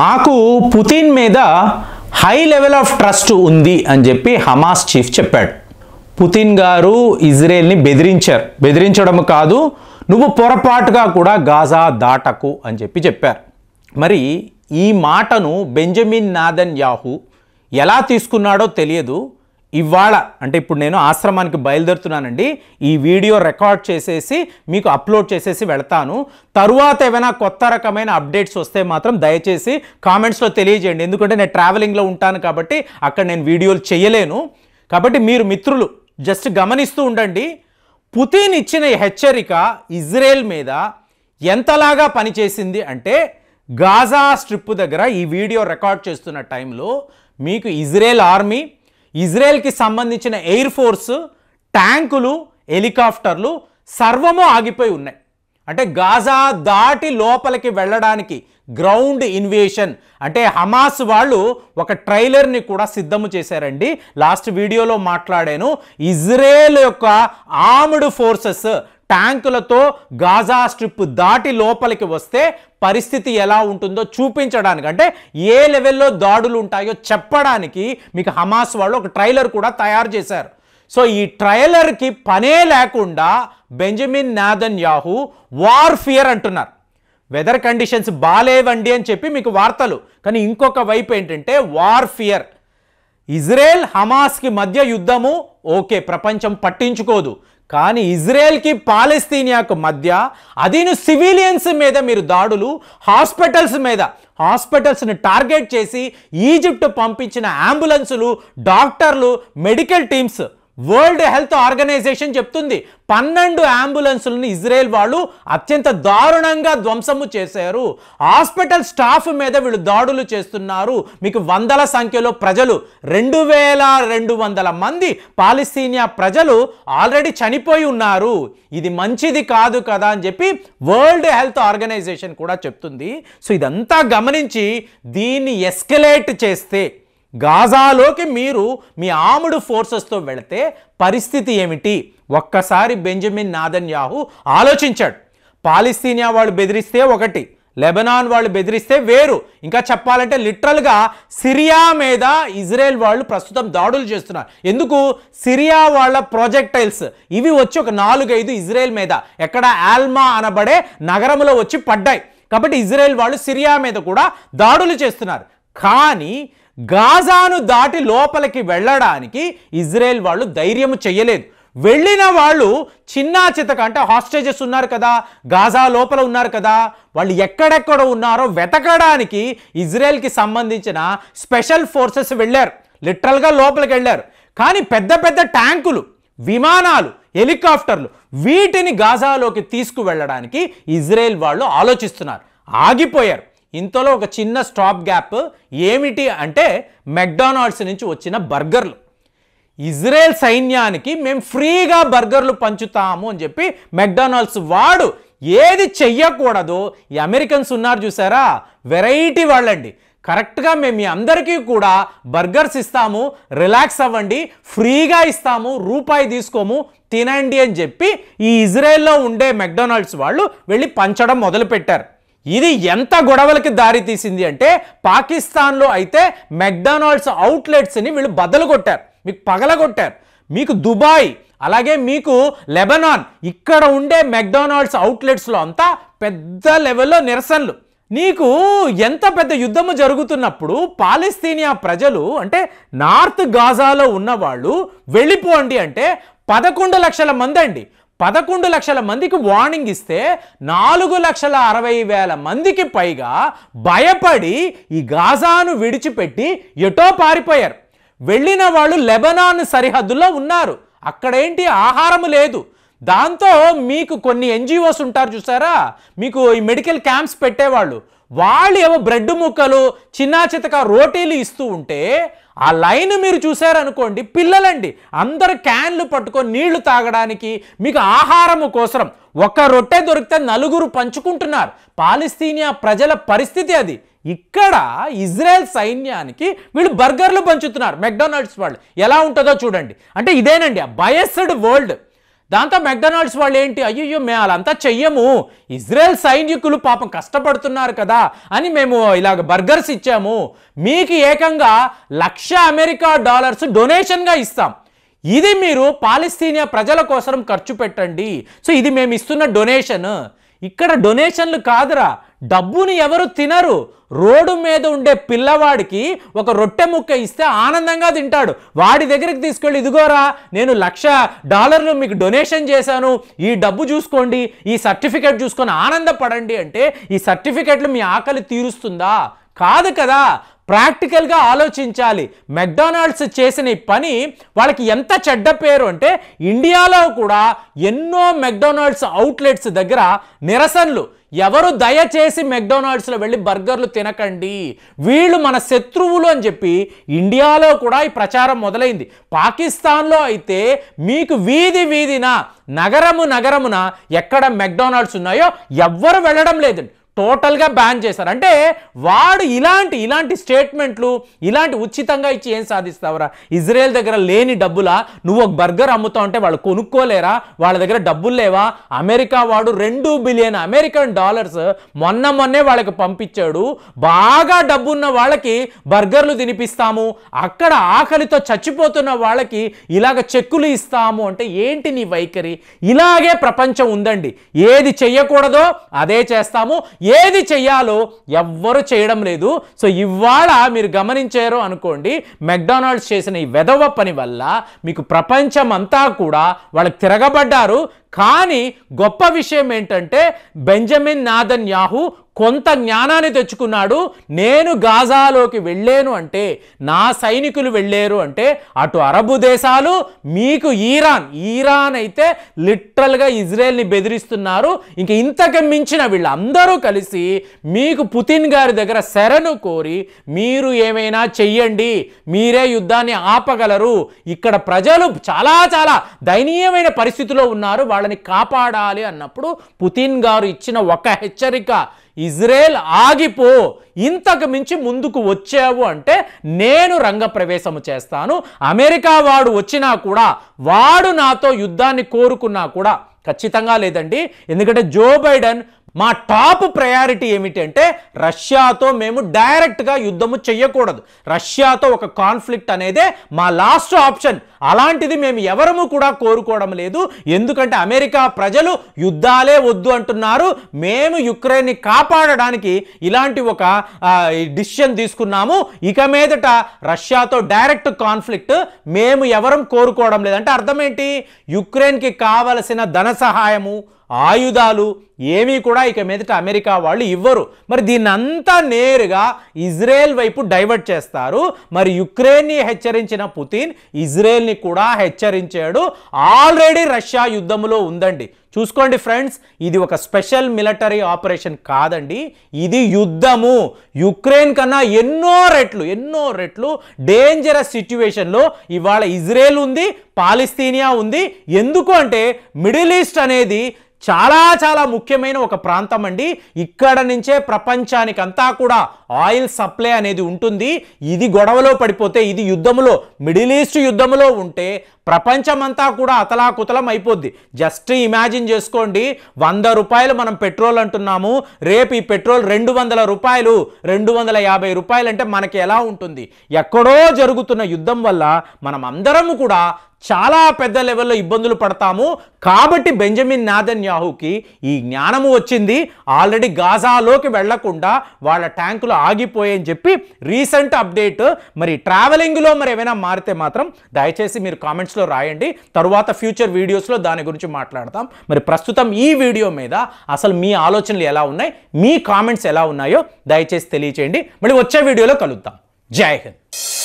మాకు పుతిన్ మీద high level of trust ఉంది అని చెప్పి హమాస్ చీఫ్ చెప్పాడు పుతిన్ గారు ఇజ్రాయెల్ని బెదిరించారు బెదిరించడం కాదు నువ్వు పొరపాటుగా కూడా గాజా దాటకు అని చెప్పి చెప్పారు మరి ఈ మాటను బెంజమిన్ నాదన్ యాహు ఎలా తీసుకున్నాడో తెలియదు ఇవాళ అంటే ఇప్పుడు నేను ఆశ్రమానికి బయలుదేరుతున్నానండి ఈ వీడియో రికార్డ్ చేసేసి మీకు అప్లోడ్ చేసేసి వెళ్తాను తరువాత ఏమైనా కొత్త రకమైన అప్డేట్స్ వస్తే మాత్రం దయచేసి కామెంట్స్లో తెలియజేయండి ఎందుకంటే నేను ట్రావెలింగ్లో ఉంటాను కాబట్టి అక్కడ నేను వీడియోలు చేయలేను కాబట్టి మీరు మిత్రులు జస్ట్ గమనిస్తూ ఉండండి పుతిన్ ఇచ్చిన హెచ్చరిక ఇజ్రాయెల్ మీద ఎంతలాగా పనిచేసింది అంటే గాజా స్ట్రిప్ దగ్గర ఈ వీడియో రికార్డ్ చేస్తున్న టైంలో మీకు ఇజ్రాయెల్ ఆర్మీ ఇజ్రాయెల్కి సంబంధించిన ఎయిర్ ఫోర్స్ ట్యాంకులు హెలికాప్టర్లు సర్వము ఆగిపోయి ఉన్నాయి అంటే గాజా దాటి లోపలికి వెళ్ళడానికి గ్రౌండ్ ఇన్వేషన్ అంటే హమాస్ వాళ్ళు ఒక ట్రైలర్ని కూడా సిద్ధము చేశారండి లాస్ట్ వీడియోలో మాట్లాడాను ఇజ్రాయేల్ యొక్క ఆర్మ్డ్ ఫోర్సెస్ ట్యాంకులతో గాజా స్ట్రిప్ దాటి లోపలికి వస్తే పరిస్థితి ఎలా ఉంటుందో చూపించడానికి అంటే ఏ లెవెల్లో దాడులు ఉంటాయో చెప్పడానికి మీకు హమాస్ వాళ్ళు ఒక ట్రైలర్ కూడా తయారు చేశారు సో ఈ ట్రైలర్కి పనే లేకుండా Benjamin Netanyahu warfare అంటున్నారు వెదర్ కండిషన్స్ బాలేవండి అని చెప్పి మీకు వార్తలు కానీ ఇంకొక వైపు ఏంటంటే వార్ ఫియర్ ఇజ్రాయెల్ హమాస్కి మధ్య యుద్ధము ఓకే ప్రపంచం పట్టించుకోదు కానీ ఇజ్రాయెల్కి పాలెస్తీనియాకు మధ్య అదీను సివిలియన్స్ మీద మీరు దాడులు హాస్పిటల్స్ మీద హాస్పిటల్స్ని టార్గెట్ చేసి ఈజిప్ట్ పంపించిన అంబులెన్సులు డాక్టర్లు medical teams World Health Organization చెప్తుంది పన్నెండు అంబులెన్సులను ఇజ్రాయెల్ వాళ్ళు అత్యంత దారుణంగా ధ్వంసము చేశారు హాస్పిటల్ స్టాఫ్ మీద వీళ్ళు దాడులు చేస్తున్నారు మీకు వందల సంఖ్యలో ప్రజలు రెండు వేల రెండు వందల మంది పాలిస్తీనియా ప్రజలు ఆల్రెడీ చనిపోయి ఉన్నారు ఇది మంచిది కాదు కదా అని చెప్పి వరల్డ్ హెల్త్ ఆర్గనైజేషన్ కూడా చెప్తుంది సో ఇదంతా గమనించి దీన్ని ఎస్కలేట్ చేస్తే గాజాలోకి మీరు మీ ఆముడు ఫోర్సెస్తో వెళితే పరిస్థితి ఏమిటి ఒక్కసారి బెంజమిన్ నాదన్ యాహు ఆలోచించాడు పాలిస్తీనియా వాళ్ళు బెదిరిస్తే ఒకటి లెబనాన్ వాళ్ళు బెదిరిస్తే వేరు ఇంకా చెప్పాలంటే లిటరల్గా సిరియా మీద ఇజ్రాయెల్ వాళ్ళు ప్రస్తుతం దాడులు చేస్తున్నారు ఎందుకు సిరియా వాళ్ళ ప్రాజెక్టైల్స్ ఇవి వచ్చి ఒక నాలుగైదు ఇజ్రాయెల్ మీద ఎక్కడ ఆల్మా అనబడే నగరంలో వచ్చి పడ్డాయి కాబట్టి ఇజ్రాయెల్ వాళ్ళు సిరియా మీద కూడా దాడులు చేస్తున్నారు కానీ గాజాను దాటి లోపలికి వెళ్ళడానికి ఇజ్రాయెల్ వాళ్ళు ధైర్యం చేయలేదు వెళ్ళిన వాళ్ళు చిన్నా చితక అంటే హాస్టేజెస్ ఉన్నారు కదా గాజా లోపల ఉన్నారు కదా వాళ్ళు ఎక్కడెక్కడ ఉన్నారో వెతకడానికి ఇజ్రాయెల్కి సంబంధించిన స్పెషల్ ఫోర్సెస్ వెళ్ళారు లిటరల్గా లోపలికి వెళ్ళారు కానీ పెద్ద పెద్ద ట్యాంకులు విమానాలు హెలికాప్టర్లు వీటిని గాజాలోకి తీసుకువెళ్ళడానికి ఇజ్రాయెల్ వాళ్ళు ఆలోచిస్తున్నారు ఆగిపోయారు ఇంతలో ఒక చిన్న స్టాప్ గ్యాప్ ఏమిటి అంటే మెక్డానాల్డ్స్ నుంచి వచ్చిన బర్గర్లు ఇజ్రాయెల్ సైన్యానికి మేము ఫ్రీగా బర్గర్లు పంచుతాము అని చెప్పి మెక్డానాల్డ్స్ వాడు ఏది చెయ్యకూడదు ఈ అమెరికన్స్ ఉన్నారు చూసారా వెరైటీ వాళ్ళండి కరెక్ట్గా మేము మీ అందరికీ కూడా బర్గర్స్ ఇస్తాము రిలాక్స్ అవ్వండి ఫ్రీగా ఇస్తాము రూపాయి తీసుకోము తినండి అని చెప్పి ఈ ఇజ్రాయెల్లో ఉండే మెక్డొనాల్డ్స్ వాళ్ళు వెళ్ళి పంచడం మొదలుపెట్టారు ఇది ఎంత గొడవలకి దారి తీసింది అంటే పాకిస్తాన్లో అయితే మెక్డానాల్డ్స్ అవుట్లెట్స్ని వీళ్ళు బద్దలు కొట్టారు మీకు పగలగొట్టారు మీకు దుబాయ్ అలాగే మీకు లెబనాన్ ఇక్కడ ఉండే మెక్డానాల్డ్స్ అవుట్లెట్స్లో అంతా పెద్ద లెవెల్లో నిరసనలు నీకు ఎంత పెద్ద యుద్ధము జరుగుతున్నప్పుడు పాలస్తీనియా ప్రజలు అంటే నార్త్ గాజాలో ఉన్నవాళ్ళు వెళ్ళిపోండి అంటే పదకొండు లక్షల మంది అండి పదకొండు లక్షల మందికి వార్నింగ్ ఇస్తే నాలుగు లక్షల అరవై వేల మందికి పైగా భయపడి ఈ గాజాను విడిచిపెట్టి ఎటో పారిపోయారు వెళ్ళిన వాళ్ళు లెబనాన్ సరిహద్దులో ఉన్నారు అక్కడేంటి ఆహారం లేదు దాంతో మీకు కొన్ని ఎన్జిఓస్ ఉంటారు చూసారా మీకు ఈ మెడికల్ క్యాంప్స్ పెట్టేవాళ్ళు వాళ్ళు ఏవో బ్రెడ్ ముక్కలు చిన్న చితక రోటీలు ఇస్తూ ఉంటే ఆ లైన్ మీరు చూశారనుకోండి పిల్లలండి అందరు క్యాన్లు పట్టుకొని నీళ్లు తాగడానికి మీకు ఆహారము కోసరం ఒక రొట్టె దొరికితే నలుగురు పంచుకుంటున్నారు పాలిస్తీనియా ప్రజల పరిస్థితి అది ఇక్కడ ఇజ్రాయెల్ సైన్యానికి వీళ్ళు బర్గర్లు పంచుతున్నారు మెక్డొనాల్డ్స్ వాళ్ళు ఎలా ఉంటుందో చూడండి అంటే ఇదేనండి ఆ బయస్డ్ వరల్డ్ దాంతో మెక్డొనాల్డ్స్ వాళ్ళు ఏంటి అయ్యో మేము వాళ్ళంతా చెయ్యము ఇజ్రాయెల్ సైనికులు పాపం కష్టపడుతున్నారు కదా అని మేము ఇలాగ బర్గర్స్ ఇచ్చాము మీకు ఏకంగా లక్ష అమెరికా డాలర్స్ డొనేషన్గా ఇస్తాం ఇది మీరు పాలస్తీనియా ప్రజల కోసం ఖర్చు పెట్టండి సో ఇది మేము ఇస్తున్న డొనేషన్ ఇక్కడ డొనేషన్లు కాదురా డబ్బుని ఎవరు తినరు రోడ్డు మీద ఉండే పిల్లవాడికి ఒక రొట్టె ముక్క ఇస్తే ఆనందంగా తింటాడు వాడి దగ్గరికి తీసుకెళ్ళి ఇదిగోరా నేను లక్ష డాలర్లు మీకు డొనేషన్ చేశాను ఈ డబ్బు చూసుకోండి ఈ సర్టిఫికెట్ చూసుకొని ఆనందపడండి అంటే ఈ సర్టిఫికెట్లు మీ ఆకలి తీరుస్తుందా కాదు కదా ప్రాక్టికల్గా ఆలోచించాలి మెక్డానాల్డ్స్ చేసిన పని వాళ్ళకి ఎంత చెడ్డ పేరు అంటే ఇండియాలో కూడా ఎన్నో మెక్డానాల్డ్స్ అవుట్లెట్స్ దగ్గర నిరసనలు ఎవరు దయచేసి మెక్డొనాల్డ్స్లో వెళ్ళి బర్గర్లు తినకండి వీళ్ళు మన శత్రువులు అని చెప్పి ఇండియాలో కూడా ఈ ప్రచారం మొదలైంది పాకిస్తాన్లో అయితే మీకు వీధి వీధిన నగరము నగరమున ఎక్కడ మెక్డొనాల్డ్స్ ఉన్నాయో ఎవ్వరు వెళ్ళడం లేదండి టోటల్గా బ్యాన్ చేశారు అంటే వాడు ఇలాంటి ఇలాంటి స్టేట్మెంట్లు ఇలాంటి ఉచితంగా ఇచ్చి ఏం సాధిస్తావురా ఇజ్రాయెల్ దగ్గర లేని డబ్బులా నువ్వు ఒక బర్గర్ అమ్ముతా ఉంటే వాళ్ళు కొనుక్కోలేరా వాళ్ళ దగ్గర డబ్బులు లేవా అమెరికా వాడు రెండు బిలియన్ అమెరికన్ డాలర్స్ మొన్న మొన్నే వాళ్ళకి పంపించాడు బాగా డబ్బున్న వాళ్ళకి బర్గర్లు తినిపిస్తాము అక్కడ ఆకలితో చచ్చిపోతున్న వాళ్ళకి ఇలాగ చెక్కులు ఇస్తాము అంటే ఏంటి నీ వైఖరి ఇలాగే ప్రపంచం ఉందండి ఏది చెయ్యకూడదో అదే చేస్తాము ఏది చెయ్యాలో ఎవ్వరు చేయడం లేదు సో ఇవాళ మీరు గమనించారు అనుకోండి మెక్డానాల్డ్స్ చేసిన ఈ వెధవ పని వల్ల మీకు ప్రపంచం అంతా కూడా వాళ్ళకి తిరగబడ్డారు కానీ గొప్ప విషయం ఏంటంటే బెంజమిన్ నాదన్ యాహు కొంత జ్ఞానాన్ని తెచ్చుకున్నాడు నేను గాజాలోకి వెళ్ళాను అంటే నా సైనికులు వెళ్ళారు అంటే అటు అరబు దేశాలు మీకు ఈరాన్ ఈరాన్ అయితే లిటరల్గా ఇజ్రాయెల్ని బెదిరిస్తున్నారు ఇంక ఇంతకు మించిన వీళ్ళందరూ కలిసి మీకు పుతిన్ గారి దగ్గర శరణు కోరి మీరు ఏమైనా చెయ్యండి మీరే యుద్ధాన్ని ఆపగలరు ఇక్కడ ప్రజలు చాలా చాలా దయనీయమైన పరిస్థితిలో ఉన్నారు వాళ్ళని కాపాడాలి అన్నప్పుడు పుతిన్ గారు ఇచ్చిన ఒక హెచ్చరిక ఇజ్రాయెల్ ఆగిపో ఇంతకు మించి ముందుకు వచ్చావు అంటే నేను రంగప్రవేశము చేస్తాను అమెరికా వాడు వచ్చినా కూడా వాడు నాతో యుద్ధాన్ని కోరుకున్నా కూడా ఖచ్చితంగా లేదండి ఎందుకంటే జో బైడెన్ మా టాప్ ప్రయారిటీ ఏమిటంటే రష్యాతో మేము డైరెక్ట్గా యుద్ధము చేయకూడదు రష్యాతో ఒక కాన్ఫ్లిక్ట్ అనేదే మా లాస్ట్ ఆప్షన్ అలాంటిది మేము ఎవరము కూడా కోరుకోవడం లేదు ఎందుకంటే అమెరికా ప్రజలు యుద్ధాలే వద్దు అంటున్నారు మేము యుక్రెయిన్ని కాపాడడానికి ఇలాంటి ఒక డిసిషన్ తీసుకున్నాము ఇక మీదట రష్యాతో డైరెక్ట్ కాన్ఫ్లిక్ట్ మేము ఎవరం కోరుకోవడం లేదంటే అర్థం ఏంటి యుక్రెయిన్కి కావలసిన ధన సహాయము ఆయుధాలు ఏమీ కూడా ఇక మీదట అమెరికా వాళ్ళు ఇవ్వరు మరి దీన్ని అంతా నేరుగా ఇజ్రాయెల్ వైపు డైవర్ట్ చేస్తారు మరి యుక్రెయిన్ని హెచ్చరించిన పుతిన్ ఇజ్రాయెల్ ఇజ్రాయిల్ని కూడా హెచ్చరించాడు ఆల్రెడీ రష్యా యుద్ధంలో ఉందండి చూసుకోండి ఫ్రెండ్స్ ఇది ఒక స్పెషల్ మిలిటరీ ఆపరేషన్ కాదండి ఇది యుద్ధము యుక్రెయిన్ కన్నా ఎన్నో రెట్లు ఎన్నో రెట్లు డేంజరస్ సిచ్యువేషన్లో ఇవాళ ఇజ్రాయెల్ ఉంది పాలిస్తీనియా ఉంది ఎందుకు అంటే మిడిల్ ఈస్ట్ అనేది చాలా చాలా ముఖ్యమైన ఒక ప్రాంతం అండి ఇక్కడ నుంచే ప్రపంచానికి అంతా కూడా ఆయిల్ సప్లై అనేది ఉంటుంది ఇది గొడవలో పడిపోతే ఇది యుద్ధములో మిడిల్ ఈస్ట్ యుద్ధములో ఉంటే ప్రపంచమంతా కూడా అతలాకుతలం అయిపోద్ది జస్ట్ ఇమాజిన్ చేసుకోండి వంద రూపాయలు మనం పెట్రోల్ అంటున్నాము రేపు ఈ పెట్రోల్ రెండు వందల రూపాయలు రెండు వందల యాభై రూపాయలు అంటే మనకి ఎలా ఉంటుంది ఎక్కడో జరుగుతున్న యుద్ధం వల్ల మనం అందరము కూడా చాలా పెద్ద లెవెల్లో ఇబ్బందులు పడతాము కాబట్టి బెంజమిన్ యాహుకి ఈ జ్ఞానము వచ్చింది ఆల్రెడీ గాజాలోకి వెళ్లకుండా వాళ్ళ ట్యాంకులు ఆగిపోయాయని చెప్పి రీసెంట్ అప్డేట్ మరి ట్రావెలింగ్లో మరి ఏమైనా మారితే మాత్రం దయచేసి మీరు కామెంట్స్లో బాక్స్లో రాయండి తరువాత ఫ్యూచర్ వీడియోస్లో దాని గురించి మాట్లాడతాం మరి ప్రస్తుతం ఈ వీడియో మీద అసలు మీ ఆలోచనలు ఎలా ఉన్నాయి మీ కామెంట్స్ ఎలా ఉన్నాయో దయచేసి తెలియచేయండి మళ్ళీ వచ్చే వీడియోలో కలుద్దాం జై హింద్